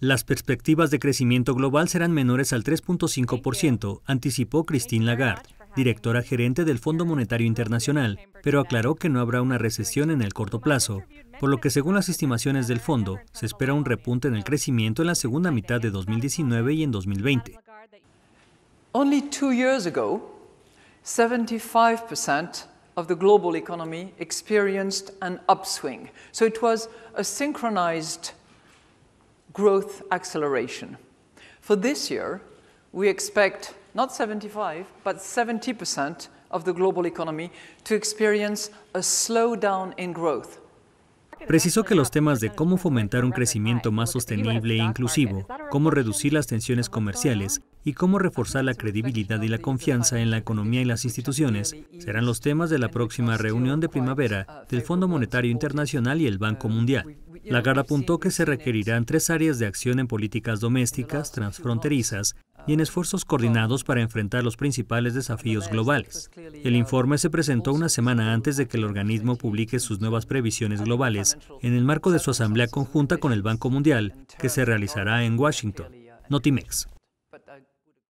Las perspectivas de crecimiento global serán menores al 3.5%, anticipó Christine Lagarde, directora gerente del Fondo Monetario Internacional, pero aclaró que no habrá una recesión en el corto plazo, por lo que según las estimaciones del fondo, se espera un repunte en el crecimiento en la segunda mitad de 2019 y en 2020. Only years ago, 75% of the global economy experienced an upswing. So it was a synchronized growth acceleration. For this year, we expect not 75, but 70% of the global economy to experience a slowdown in growth. Precisó que los temas de cómo fomentar un crecimiento más sostenible e inclusivo, cómo reducir las tensiones comerciales y cómo reforzar la credibilidad y la confianza en la economía y las instituciones serán los temas de la próxima reunión de primavera uh, del Fondo Monetario Internacional y el Banco Mundial. Lagarde apuntó que se requerirán tres áreas de acción en políticas domésticas, transfronterizas y en esfuerzos coordinados para enfrentar los principales desafíos globales. El informe se presentó una semana antes de que el organismo publique sus nuevas previsiones globales en el marco de su asamblea conjunta con el Banco Mundial, que se realizará en Washington. Notimex.